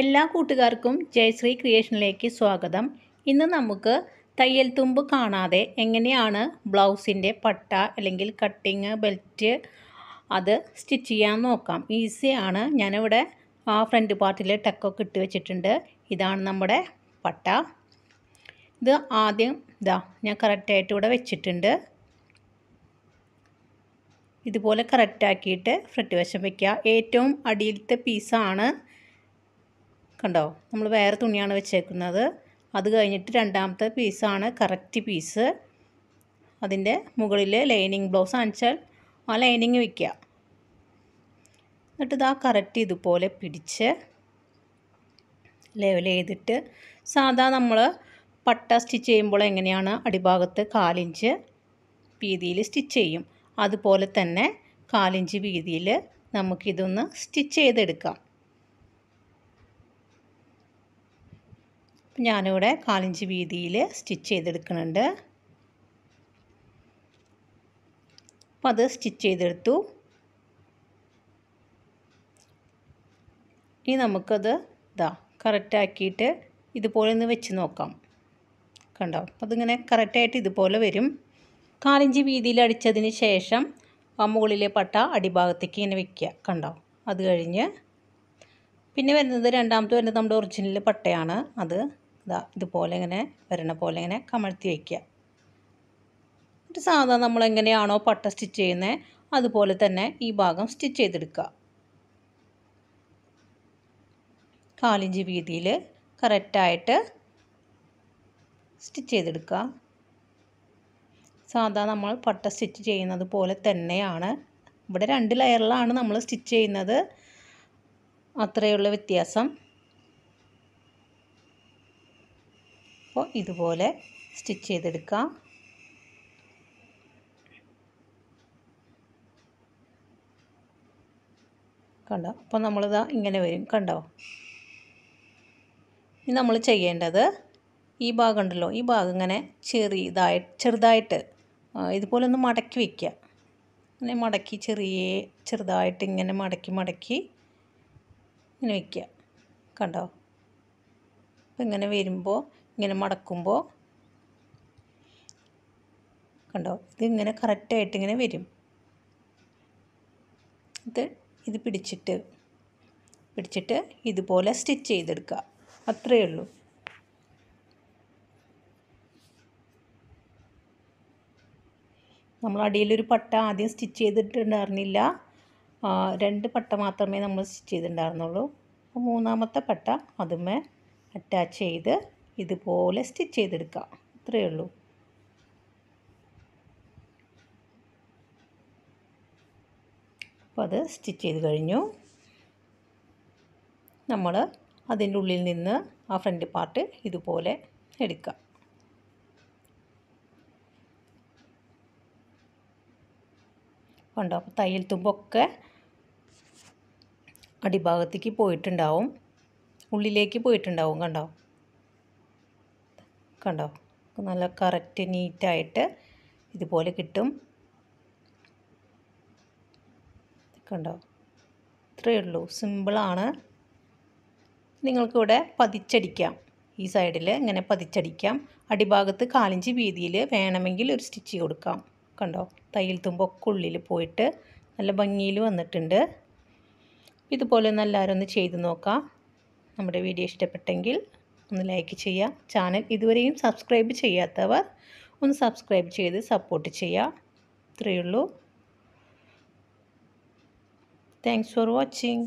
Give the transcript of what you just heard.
എല്ലാ കൂട്ടുകാർക്കും ജയശ്രീ ക്രിയേഷനിലേക്ക് സ്വാഗതം ഇന്ന് നമുക്ക് തയ്യൽ തുമ്പ് കാണാതെ എങ്ങനെയാണ് ബ്ലൗസിൻ്റെ പട്ട അല്ലെങ്കിൽ കട്ടിങ് ബെൽറ്റ് അത് സ്റ്റിച്ച് ചെയ്യാൻ നോക്കാം ഈസിയാണ് ഞാനിവിടെ ആ ഫ്രണ്ട് പാർട്ടിൽ ടക്കൊക്കെ ഇട്ട് വെച്ചിട്ടുണ്ട് ഇതാണ് നമ്മുടെ പട്ട ഇത് ആദ്യം ഇതാ ഞാൻ കറക്റ്റായിട്ട് ഇവിടെ വെച്ചിട്ടുണ്ട് ഇതുപോലെ കറക്റ്റാക്കിയിട്ട് ഫ്രണ്ട് വശം വയ്ക്കുക ഏറ്റവും അടിയിലത്തെ പീസാണ് കണ്ടോ നമ്മൾ വേറെ തുണിയാണ് വെച്ചേക്കുന്നത് അത് കഴിഞ്ഞിട്ട് രണ്ടാമത്തെ പീസാണ് കറക്റ്റ് പീസ് അതിൻ്റെ മുകളിൽ ലൈനിങ് ബ്ലൗസ് അണിച്ചാൽ ആ ലൈനിങ് വയ്ക്കുക എന്നിട്ട് ഇത് ആ കറക്റ്റ് ഇതുപോലെ പിടിച്ച് ലെവൽ ചെയ്തിട്ട് സാധാ നമ്മൾ പട്ട സ്റ്റിച്ച് ചെയ്യുമ്പോൾ എങ്ങനെയാണ് അടിഭാഗത്ത് കാലിഞ്ച് വീതിയിൽ സ്റ്റിച്ച് ചെയ്യും അതുപോലെ തന്നെ കാലിഞ്ച് വീതിയിൽ നമുക്കിതൊന്ന് സ്റ്റിച്ച് ചെയ്തെടുക്കാം അപ്പം ഞാനിവിടെ കാലിഞ്ച് വീതിയിൽ സ്റ്റിച്ച് ചെയ്തെടുക്കുന്നുണ്ട് അപ്പം അത് സ്റ്റിച്ച് ചെയ്തെടുത്തു ഇനി നമുക്കത് ഇതാ കറക്റ്റാക്കിയിട്ട് ഇതുപോലെ ഒന്ന് വെച്ച് നോക്കാം കണ്ടോ അപ്പോൾ അതിങ്ങനെ കറക്റ്റായിട്ട് ഇതുപോലെ വരും കാലിഞ്ച് വീതിയിൽ അടിച്ചതിന് ശേഷം ആ മുകളിലെ പട്ട അടിഭാഗത്തേക്ക് ഇങ്ങനെ വെക്കുക കണ്ടോ അത് കഴിഞ്ഞ് പിന്നെ വരുന്നത് രണ്ടാമത്തെ വരുന്നത് നമ്മുടെ ഒറിജിനൽ പട്ടയാണ് അത് ഇതാ ഇതുപോലെ ഇങ്ങനെ വരണ പോലെ ഇങ്ങനെ കമഴ്ത്തി വയ്ക്കുക ഒരു സാധാരണ നമ്മൾ എങ്ങനെയാണോ പട്ട സ്റ്റിച്ച് ചെയ്യുന്നത് അതുപോലെ തന്നെ ഈ ഭാഗം സ്റ്റിച്ച് ചെയ്തെടുക്കുക കാലിഞ്ച് വീതിയിൽ കറക്റ്റായിട്ട് സ്റ്റിച്ച് ചെയ്തെടുക്കുക സാധാ നമ്മൾ പട്ട സ്റ്റിച്ച് ചെയ്യുന്നത് പോലെ തന്നെയാണ് ഇവിടെ രണ്ട് ലെയറിലാണ് നമ്മൾ സ്റ്റിച്ച് ചെയ്യുന്നത് അത്രയുള്ള വ്യത്യാസം അപ്പോൾ ഇതുപോലെ സ്റ്റിച്ച് ചെയ്തെടുക്കാം കണ്ടോ അപ്പോൾ നമ്മളിതാ ഇങ്ങനെ വരും കണ്ടോ ഇനി നമ്മൾ ചെയ്യേണ്ടത് ഈ ഭാഗം ഉണ്ടല്ലോ ഈ ഭാഗം ഇങ്ങനെ ചെറിയതായി ചെറുതായിട്ട് ഇതുപോലെ ഒന്ന് മടക്കി വയ്ക്കുക അങ്ങനെ മടക്കി ചെറിയ ചെറുതായിട്ട് ഇങ്ങനെ മടക്കി മടക്കി ഇങ്ങനെ വയ്ക്കുക കണ്ടോ അപ്പം ഇങ്ങനെ വരുമ്പോൾ ഇങ്ങനെ മടക്കുമ്പോൾ കണ്ടോ ഇതിങ്ങനെ കറക്റ്റായിട്ട് ഇങ്ങനെ വരും ഇത് ഇത് പിടിച്ചിട്ട് പിടിച്ചിട്ട് ഇതുപോലെ സ്റ്റിച്ച് ചെയ്തെടുക്കുക അത്രയേ ഉള്ളൂ നമ്മൾ അടിയിലൊരു പട്ട ആദ്യം സ്റ്റിച്ച് ചെയ്തിട്ടുണ്ടായിരുന്നില്ല രണ്ട് പട്ട മാത്രമേ നമ്മൾ സ്റ്റിച്ച് ചെയ്തിട്ടുണ്ടായിരുന്നുള്ളൂ അപ്പോൾ മൂന്നാമത്തെ പട്ട അതുമേ അറ്റാച്ച് ചെയ്ത് ഇതുപോലെ സ്റ്റിച്ച് ചെയ്തെടുക്കുക അത്രയേ ഉള്ളൂ അപ്പോൾ അത് സ്റ്റിച്ച് ചെയ്ത് കഴിഞ്ഞു നമ്മൾ അതിൻ്റെ ഉള്ളിൽ നിന്ന് ആ ഫ്രണ്ട് പാർട്ട് ഇതുപോലെ എടുക്കുക കണ്ടോ അപ്പോൾ തയ്യൽ തുമ്പൊക്കെ അടിഭാഗത്തേക്ക് പോയിട്ടുണ്ടാവും ഉള്ളിലേക്ക് പോയിട്ടുണ്ടാവും കണ്ടോ കണ്ടോ നല്ല കറക്റ്റ് നീറ്റായിട്ട് ഇതുപോലെ കിട്ടും കണ്ടോ ഇത്രയേ ഉള്ളൂ സിമ്പിളാണ് നിങ്ങൾക്കിവിടെ പതിച്ചടിക്കാം ഈ സൈഡിൽ ഇങ്ങനെ പതിച്ചടിക്കാം അടിഭാഗത്ത് കാലിഞ്ച് വീതിയിൽ വേണമെങ്കിൽ ഒരു സ്റ്റിച്ച് കൊടുക്കാം കണ്ടോ തയ്യൽ തുമ്പൊക്കെ ഉള്ളിൽ പോയിട്ട് നല്ല ഭംഗിയിൽ വന്നിട്ടുണ്ട് ഇതുപോലെ ഒന്ന് എല്ലാവരും ഒന്ന് ചെയ്ത് നോക്കാം നമ്മുടെ വീഡിയോ ഇഷ്ടപ്പെട്ടെങ്കിൽ ഒന്ന് ലൈക്ക് ചെയ്യുക ചാനൽ ഇതുവരെയും സബ്സ്ക്രൈബ് ചെയ്യാത്തവർ ഒന്ന് സബ്സ്ക്രൈബ് ചെയ്ത് സപ്പോർട്ട് ചെയ്യുക ഇത്രയേ ഉള്ളൂ താങ്ക്സ് ഫോർ വാച്ചിങ്